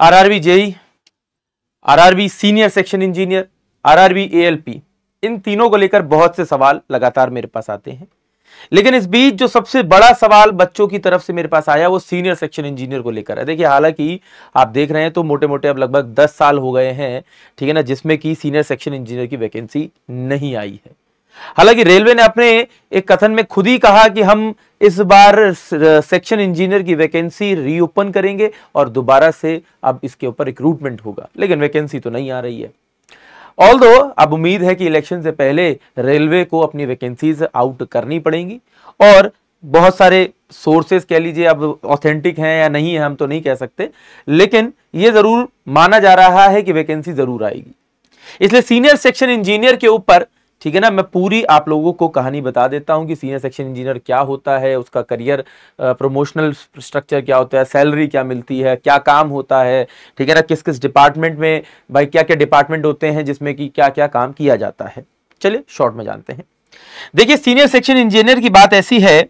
RRB JE RRB senior section engineer RRB ALP इन तीनों को लेकर बहुत से सवाल लगातार मेरे पास आते हैं लेकिन इस बीच जो सबसे बड़ा सवाल बच्चों की तरफ से मेरे पास आया वो सीनियर सेक्शन इंजीनियर को लेकर है देखिए हालांकि आप देख रहे हैं तो मोटे मोटे अब लगभग दस साल हो गए हैं ठीक है ना जिसमें कि सीनियर सेक्शन इंजीनियर की वैकेंसी नहीं आई है हालांकि रेलवे ने अपने एक कथन में खुद ही कहा कि हम इस बार सेक्शन इंजीनियर की वैकेंसी रीओपन करेंगे और दोबारा से अब इसके ऊपर रिक्रूटमेंट होगा लेकिन वैकेंसी तो नहीं आ रही है ऑल दो अब उम्मीद है कि इलेक्शन से पहले रेलवे को अपनी वैकेंसीज आउट करनी पड़ेंगी और बहुत सारे सोर्सेस कह लीजिए अब ऑथेंटिक हैं या नहीं है हम तो नहीं कह सकते लेकिन ये ज़रूर माना जा रहा है कि वैकेंसी ज़रूर आएगी इसलिए सीनियर सेक्शन इंजीनियर के ऊपर ठीक है ना मैं पूरी आप लोगों को कहानी बता देता हूं कि सीनियर सेक्शन इंजीनियर क्या होता है उसका करियर प्रमोशनल स्ट्रक्चर क्या होता है सैलरी क्या मिलती है क्या काम होता है ठीक है ना किस किस डिपार्टमेंट में भाई क्या क्या डिपार्टमेंट होते हैं जिसमें कि क्या क्या काम किया जाता है चलिए शॉर्ट में जानते हैं देखिए सीनियर सेक्शन इंजीनियर की बात ऐसी है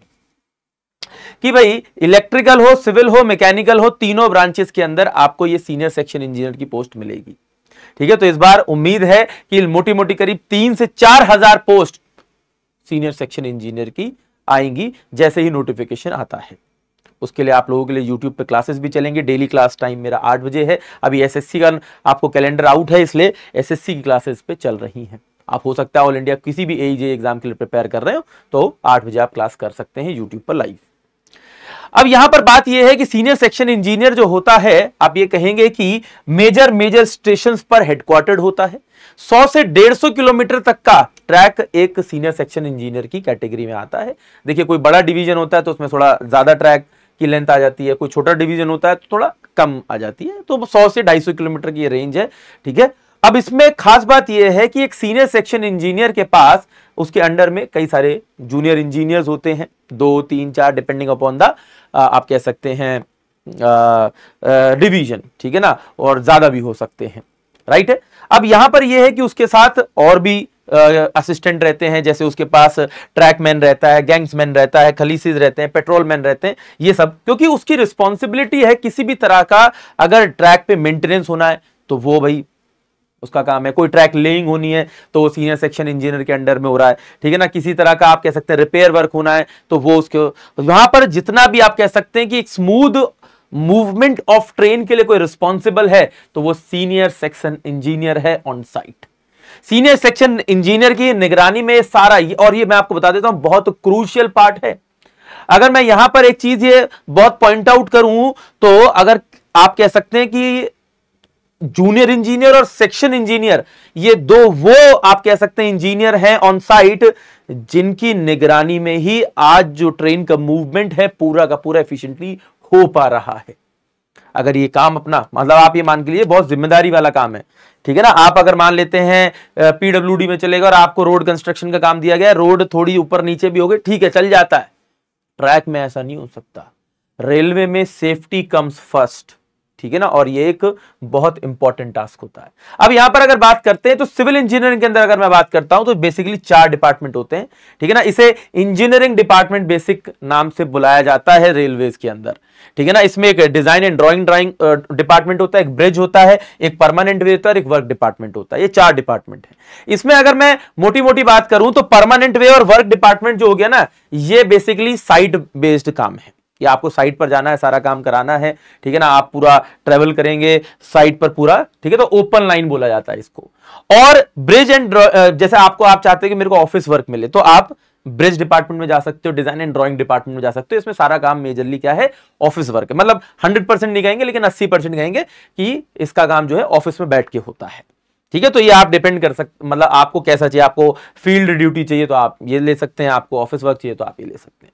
कि भाई इलेक्ट्रिकल हो सिविल हो मैकेनिकल हो तीनों ब्रांचेस के अंदर आपको ये सीनियर सेक्शन इंजीनियर की पोस्ट मिलेगी ठीक है तो इस बार उम्मीद है कि मोटी मोटी करीब तीन से चार हजार पोस्ट सीनियर सेक्शन इंजीनियर की आएंगी जैसे ही नोटिफिकेशन आता है उसके लिए आप लोगों के लिए यूट्यूब पे क्लासेस भी चलेंगे डेली क्लास टाइम मेरा आठ बजे है अभी एसएससी का आपको कैलेंडर आउट है इसलिए एसएससी की क्लासेस पे चल रही हैं आप हो सकता है ऑल इंडिया किसी भी एजे एग्जाम e के लिए प्रिपेयर कर रहे हो तो आठ बजे आप क्लास कर सकते हैं यूट्यूब पर लाइव अब यहां पर बात यह है कि सीनियर सेक्शन इंजीनियर जो होता है आप ये कहेंगे कि मेजर मेजर स्टेशन पर हेडक्वार्टर्ड होता है 100 से 150 किलोमीटर तक का ट्रैक एक सीनियर सेक्शन इंजीनियर की कैटेगरी में आता है देखिए कोई बड़ा डिवीजन होता है तो उसमें थोड़ा ज्यादा ट्रैक की लेंथ आ जाती है कोई छोटा डिवीजन होता है तो थोड़ा कम आ जाती है तो सौ से ढाई किलोमीटर की रेंज है ठीक है अब इसमें खास बात यह है कि एक सीनियर सेक्शन इंजीनियर के पास उसके अंडर में कई सारे जूनियर इंजीनियर्स होते हैं दो तीन चार डिपेंडिंग अपॉन द आप कह सकते हैं डिवीजन ठीक है ना और ज्यादा भी हो सकते हैं राइट है अब यहां पर यह है कि उसके साथ और भी असिस्टेंट रहते हैं जैसे उसके पास ट्रैकमैन रहता है गैंग्समैन रहता है खलीसीज रहते हैं पेट्रोलमैन रहते हैं ये सब क्योंकि उसकी रिस्पॉन्सिबिलिटी है किसी भी तरह का अगर ट्रैक पे मेंटेनेंस होना है तो वो भाई उसका काम है कोई ट्रैक लेइंग होनी है तो वो सीनियर सेक्शन इंजीनियर के अंडर में हो रहा है ठीक है ना किसी तरह का आप कह सकते हैं रिपेयर वर्क होना है तो वो उसके वहां तो पर जितना भी आप कह सकते हैं कि एक स्मूथ मूवमेंट ऑफ ट्रेन के लिए कोई रिस्पॉन्सिबल है तो वो सीनियर सेक्शन इंजीनियर है on site senior section engineer की निगरानी में सारा ये, और ये मैं आपको बता देता हूं बहुत क्रूशियल पार्ट है अगर मैं यहां पर एक चीज ये बहुत पॉइंट आउट करूं तो अगर आप कह सकते हैं कि जूनियर इंजीनियर और सेक्शन इंजीनियर ये दो वो आप कह सकते हैं इंजीनियर हैं ऑन साइट जिनकी निगरानी में ही आज जो ट्रेन का मूवमेंट है पूरा का पूरा एफिशिएंटली हो पा रहा है अगर ये काम अपना मतलब आप ये मान के लिए बहुत जिम्मेदारी वाला काम है ठीक है ना आप अगर मान लेते हैं पीडब्ल्यूडी में चलेगा और आपको रोड कंस्ट्रक्शन का काम दिया गया रोड थोड़ी ऊपर नीचे भी हो गए ठीक है चल जाता है ट्रैक में ऐसा नहीं हो सकता रेलवे में सेफ्टी कम्स फर्स्ट ठीक है ना और ये एक बहुत इंपॉर्टेंट टास्क होता है अब यहां पर अगर बात करते हैं तो सिविल इंजीनियरिंग के अंदर अगर मैं बात करता हूं तो बेसिकली चार डिपार्टमेंट होते हैं ठीक है ना इसे इंजीनियरिंग डिपार्टमेंट बेसिक नाम से बुलाया जाता है रेलवे के अंदर ठीक है ना इसमें एक design and drawing drawing department होता है एक ब्रिज होता है एक परमानेंट वे होता है एक वर्क डिपार्टमेंट होता है ये चार डिपार्टमेंट है इसमें अगर मैं मोटी मोटी बात करूं तो परमानेंट वे और वर्क डिपार्टमेंट जो हो गया ना ये बेसिकली साइट बेस्ड काम है कि आपको साइट पर जाना है सारा काम कराना है ठीक है ना आप पूरा ट्रेवल करेंगे साइट पर पूरा ठीक है तो ओपन लाइन बोला जाता है इसको और ब्रिज एंड जैसे आपको आप चाहते हैं कि मेरे को ऑफिस वर्क मिले तो आप ब्रिज डिपार्टमेंट में जा सकते हो डिजाइन एंड ड्राइंग डिपार्टमेंट में जा सकते हो इसमें सारा काम मेजरली क्या है ऑफिस वर्क है मतलब 100 परसेंट नहीं कहेंगे लेकिन 80 परसेंट कहेंगे कि इसका काम जो है ऑफिस में बैठ के होता है ठीक है तो ये आप डिपेंड कर सकते मतलब आपको कैसा चाहिए आपको फील्ड ड्यूटी चाहिए तो आप ये ले सकते हैं आपको ऑफिस वर्क चाहिए तो आप ये ले सकते हैं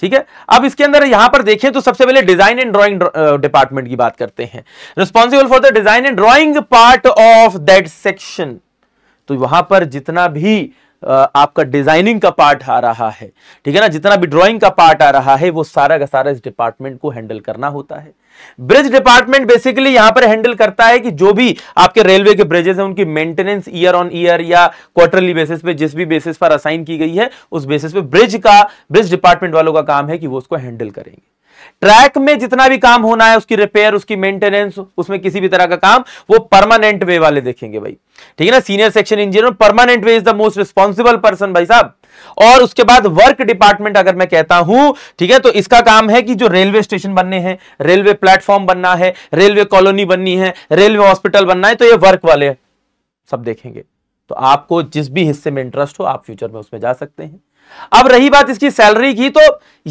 ठीक है अब इसके अंदर यहां पर देखें तो सबसे पहले डिजाइन एंड ड्राइंग डिपार्टमेंट की बात करते हैं responsible for the design and drawing part of that section तो वहां पर जितना भी आपका डिजाइनिंग का पार्ट आ रहा है ठीक है ना जितना भी ड्राइंग का पार्ट आ रहा है वो सारा का सारा इस डिपार्टमेंट को हैंडल करना होता है ब्रिज डिपार्टमेंट बेसिकली यहां पर हैंडल करता है कि जो भी आपके रेलवे के ब्रिजेस हैं उनकी मेंटेनेंस ईयर ऑन ईयर या क्वार्टरली बेसिस पे जिस भी बेसिस पर असाइन की गई है उस बेसिस पे ब्रिज का ब्रिज डिपार्टमेंट वालों का काम है कि वो उसको हैंडल करेंगे ट्रैक में जितना भी काम होना है उसकी रिपेयर उसकी मेंटेनेंस उसमें किसी भी तरह का काम वो परमानेंट वे वाले देखेंगे भाई ठीक है ना senior section engineer permanent way is the most responsible person भाई साहब और उसके बाद वर्क डिपार्टमेंट अगर मैं कहता हूं ठीक है तो इसका काम है कि जो रेलवे स्टेशन बनने हैं रेलवे प्लेटफॉर्म बनना है रेलवे कॉलोनी बननी है रेलवे हॉस्पिटल बनना है तो ये वर्क वाले सब देखेंगे तो आपको जिस भी हिस्से में इंटरेस्ट हो आप फ्यूचर में उसमें जा सकते हैं अब रही बात इसकी सैलरी की तो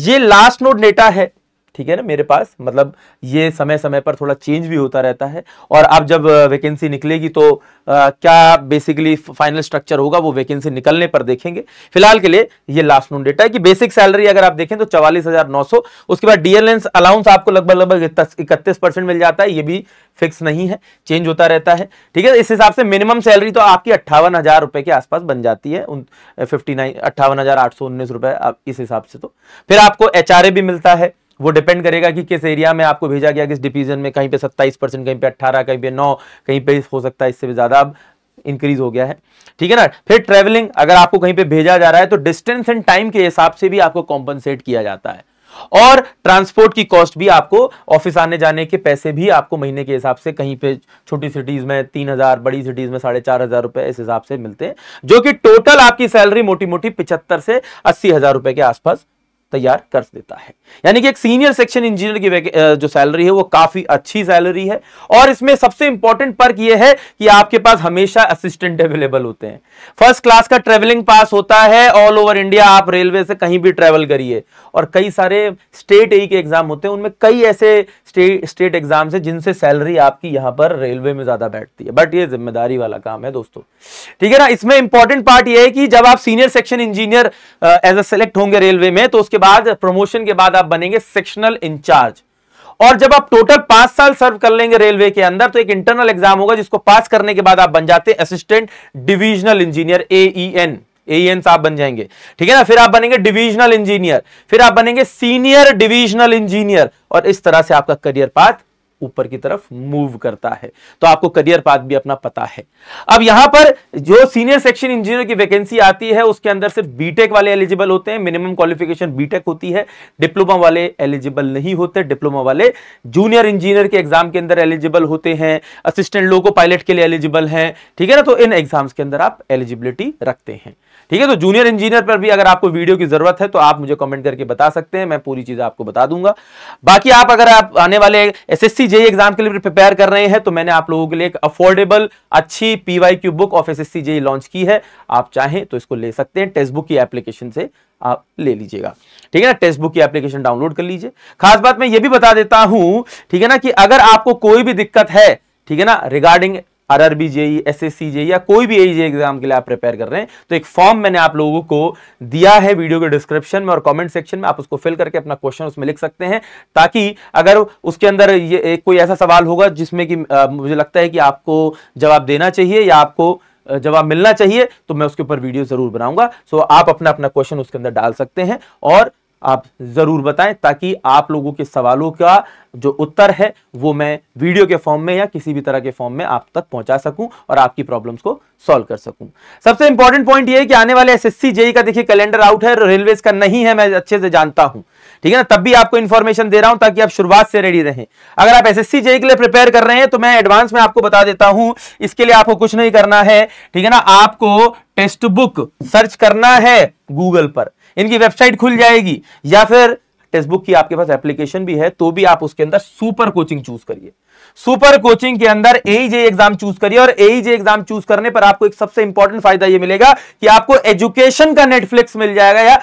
ये लास्ट नोट डेटा है ठीक है ना मेरे पास मतलब ये समय समय पर थोड़ा चेंज भी होता रहता है और आप जब वैकेंसी निकलेगी तो आ, क्या बेसिकली फाइनल स्ट्रक्चर होगा वो वैकेंसी निकलने पर देखेंगे फिलहाल के लिए ये लास्ट नोन डेटा है कि बेसिक सैलरी अगर आप देखें तो चवालीस हजार नौ सौ उसके बाद डीएलएंस अलाउंस आपको लगभग लगभग इकतीस परसेंट मिल जाता है ये भी फिक्स नहीं है चेंज होता रहता है ठीक है इस हिसाब से मिनिमम सैलरी तो आपकी अट्ठावन हजार रुपए के आसपास बन जाती है फिफ्टी नाइन अट्ठावन हजार आठ सौ उन्नीस रुपए इस हिसाब से तो फिर आपको एच भी मिलता है वो डिपेंड करेगा कि किस एरिया में आपको भेजा गया किस डिवीजन में कहीं पे 27 परसेंट कहीं पे 18 कहीं पे 9 कहीं पे हो सकता है इससे भी ज़्यादा अब इंक्रीज हो गया है ठीक है ना फिर ट्रेवलिंग अगर आपको कहीं पे भेजा जा रहा है तो डिस्टेंस एंड टाइम के हिसाब से भी आपको कॉम्पनसेट किया जाता है और ट्रांसपोर्ट की कॉस्ट भी आपको ऑफिस आने जाने के पैसे भी आपको महीने के हिसाब से कहीं पे छोटी सिटीज में तीन हजार बड़ी सिटीज में साढ़े चार हजार रुपए इस हिसाब से मिलते हैं जो कि टोटल आपकी सैलरी मोटी मोटी पिछहत्तर से अस्सी हजार रुपए के आसपास तैयार कर देता है यानी कि एक सीनियर सेक्शन इंजीनियर की जो सैलरी है वो काफी अच्छी सैलरी है और इसमें सबसे इंपॉर्टेंट पर्क ये है कि आपके पास हमेशा असिस्टेंट अवेलेबल होते हैं फर्स्ट क्लास का ट्रेवलिंग पास होता है ऑल ओवर इंडिया आप रेलवे से कहीं भी ट्रेवल करिए और कई सारे स्टेट ए के एग्जाम होते हैं उनमें कई ऐसे स्टेट एग्जाम से जिनसे सैलरी आपकी यहां पर रेलवे में ज़्यादा बैठती है बट ये जिम्मेदारी वाला काम है दोस्तों ठीक है ना इसमें इंपॉर्टेंट पार्ट ये है कि जब आप senior section engineer as a select होंगे रेलवे में तो उसके बाद प्रमोशन के बाद आप बनेंगे सेक्शनल इंचार्ज और जब आप टोटल पांच साल सर्व कर लेंगे रेलवे के अंदर तो एक इंटरनल एग्जाम होगा जिसको पास करने के बाद आप बन जाते हैं assistant divisional engineer N A साहब बन जाएंगे ठीक है ना फिर आप बनेंगे डिविजनल इंजीनियर फिर आप बनेंगे सीनियर डिविजनल इंजीनियर और इस तरह से आपका करियर पाथ ऊपर की तरफ मूव करता है तो आपको करियर पाथ भी अपना पता है अब यहां पर जो सीनियर सेक्शन इंजीनियर की वैकेंसी आती है उसके अंदर सिर्फ बीटेक वाले एलिजिबल होते हैं मिनिमम क्वालिफिकेशन बीटेक होती है डिप्लोमा वाले एलिजिबल नहीं होते डिप्लोमा वाले जूनियर इंजीनियर के एग्जाम के अंदर एलिजिबल होते हैं असिस्टेंट लोको पायलट के लिए एलिजिबल है ठीक है ना तो इन एग्जाम्स के अंदर आप एलिजिबिलिटी रखते हैं ठीक है तो जूनियर इंजीनियर पर भी अगर आपको वीडियो की जरूरत है तो आप मुझे कमेंट करके बता सकते हैं मैं पूरी चीज आपको बता दूंगा बाकी आप अगर आप आने वाले एस एस एग्जाम के लिए प्रिपेयर कर रहे हैं तो मैंने आप लोगों के लिए एक अफोर्डेबल अच्छी PY book of S S launch की है आप चाहें तो इसको ले सकते हैं टेक्स्ट बुक की एप्लीकेशन से आप ले लीजिएगा ठीक है ना टेक्स्ट बुक की एप्लीकेशन डाउनलोड कर लीजिए खास बात मैं ये भी बता देता हूं ठीक है ना कि अगर आपको कोई भी दिक्कत है ठीक है ना regarding RRB JE S S C JE या कोई भी एई जे एग्जाम के लिए आप प्रिपेयर कर रहे हैं तो एक फॉर्म मैंने आप लोगों को दिया है वीडियो के डिस्क्रिप्शन में और कमेंट सेक्शन में आप उसको फिल करके अपना क्वेश्चन उसमें लिख सकते हैं ताकि अगर उसके अंदर ये कोई ऐसा सवाल होगा जिसमें कि मुझे लगता है कि आपको जवाब देना चाहिए या आपको जवाब मिलना चाहिए तो मैं उसके ऊपर वीडियो जरूर बनाऊंगा सो आप अपना अपना क्वेश्चन उसके अंदर डाल सकते हैं और आप ज़रूर बताएं ताकि आप लोगों के सवालों का जो उत्तर है वो मैं वीडियो के फॉर्म में या किसी भी तरह के फॉर्म में आप तक पहुंचा सकूं और आपकी प्रॉब्लम्स को सॉल्व कर सकूं सबसे इंपॉर्टेंट पॉइंट ये है कि आने वाले एसएससी जेई e का देखिए कैलेंडर आउट है रेलवेज का नहीं है मैं अच्छे से जानता हूं ठीक है ना तब भी आपको इन्फॉर्मेशन दे रहा हूं ताकि आप शुरुआत से रेडी रहें अगर आप एसएससी जेई e के लिए प्रिपेयर कर रहे हैं तो मैं एडवांस में आपको बता देता हूं इसके लिए आपको कुछ नहीं करना है ठीक है ना आपको टेक्स्ट बुक सर्च करना है गूगल पर इनकी वेबसाइट खुल जाएगी या फिर टेक्स्ट बुक की आपके पास एप्लीकेशन भी है तो भी आप उसके अंदर सुपर कोचिंग चूज करिए सुपर कोचिंग के अंदर एईजे एग्जाम चूज करिए और एईजे एग्जाम चूज करने पर आपको एक सबसे इंपॉर्टेंट फायदा यह मिलेगा कि आपको एजुकेशन का नेटफ्लिक्स मिल जाएगा या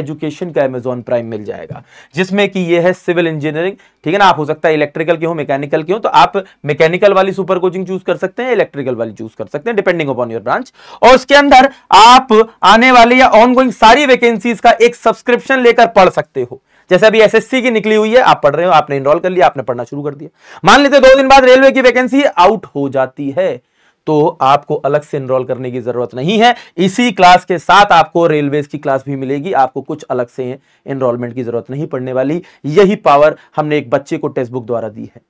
एजुकेशन का एमेजॉन प्राइम मिल जाएगा जिसमें कि यह है सिविल इंजीनियरिंग ठीक है ना आप हो सकता है इलेक्ट्रिकल के हो मैकेनिकल के हो तो आप मैकेनिकल वाली सुपर कोचिंग चूज कर सकते हैं इलेक्ट्रिकल वाली चूज कर सकते हैं डिपेंडिंग अपॉन योर ब्रांच और उसके अंदर आप आने वाले या ऑनगोइंग सारी वैकेंसीज का एक सब्सक्रिप्शन लेकर पढ़ सकते हो जैसे अभी एसएससी की निकली हुई है आप पढ़ रहे हो आपने इनरोल कर लिया आपने पढ़ना शुरू कर दिया मान लेते दो दिन बाद रेलवे की वैकेंसी आउट हो जाती है तो आपको अलग से इनरोल करने की जरूरत नहीं है इसी क्लास के साथ आपको रेलवे की क्लास भी मिलेगी आपको कुछ अलग से इनरोलमेंट की जरूरत नहीं पड़ने वाली यही पावर हमने एक बच्चे को टेक्स्ट बुक द्वारा दी है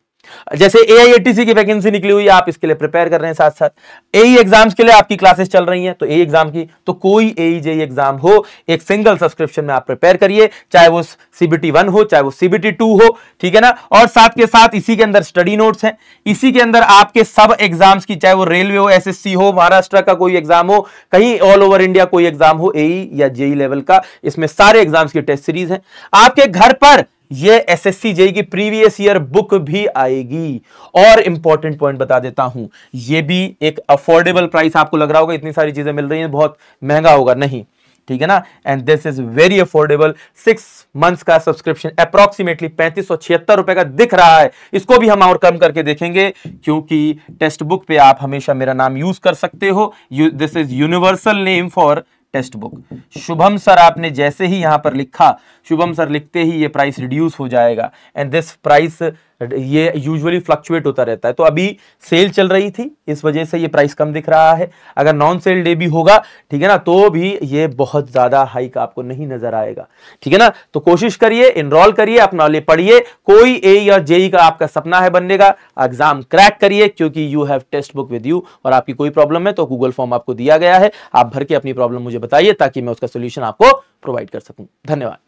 जैसे ए आई की वैकेंसी निकली हुई है आप इसके लिए प्रिपेयर कर रहे हैं साथ साथ ए एग्जाम्स के लिए आपकी क्लासेस चल रही हैं तो ए एग्जाम e की तो कोई ए जेई एग्जाम हो एक सिंगल सब्सक्रिप्शन में आप प्रिपेयर करिए चाहे वो सीबीटी वन हो चाहे वो सीबीटी टू हो ठीक है ना और साथ के साथ इसी के अंदर स्टडी नोट्स हैं इसी के अंदर आपके सब एग्जाम्स की चाहे वो रेलवे हो एस हो महाराष्ट्र का कोई एग्जाम हो कहीं ऑल ओवर इंडिया कोई एग्जाम हो ए e या जेई लेवल e का इसमें सारे एग्जाम्स की टेस्ट सीरीज है आपके घर पर ये एसएससी जेई की प्रीवियस ईयर बुक भी आएगी और इंपॉर्टेंट पॉइंट बता देता हूं ये भी एक अफोर्डेबल प्राइस आपको लग रहा होगा इतनी सारी चीजें मिल रही हैं बहुत महंगा होगा नहीं ठीक है ना and this is very affordable six months का सब्सक्रिप्शन अप्रोक्सीमेटली पैंतीस सौ छिहत्तर रुपए का दिख रहा है इसको भी हम और कम करके देखेंगे क्योंकि टेक्स्ट बुक पे आप हमेशा मेरा नाम यूज कर सकते हो this is universal name for text book Shubham sir आपने जैसे ही यहां पर लिखा शुभम सर लिखते ही ये प्राइस रिड्यूस हो जाएगा एंड दिस प्राइस ये यूजुअली फ्लक्चुएट होता रहता है तो अभी सेल चल रही थी इस वजह से ये प्राइस कम दिख रहा है अगर नॉन सेल डे भी होगा ठीक है ना तो भी ये बहुत ज़्यादा हाइक आपको नहीं नज़र आएगा ठीक है ना तो कोशिश करिए इनरोल करिए अपना ले पढ़िए कोई ए या जेई का आपका सपना है बनने का एग्ज़ाम क्रैक करिए क्योंकि you have test book with you और आपकी कोई प्रॉब्लम है तो गूगल फॉर्म आपको दिया गया है आप भर के अपनी प्रॉब्लम मुझे बताइए ताकि मैं उसका सोल्यूशन आपको प्रोवाइड कर सकूँ धन्यवाद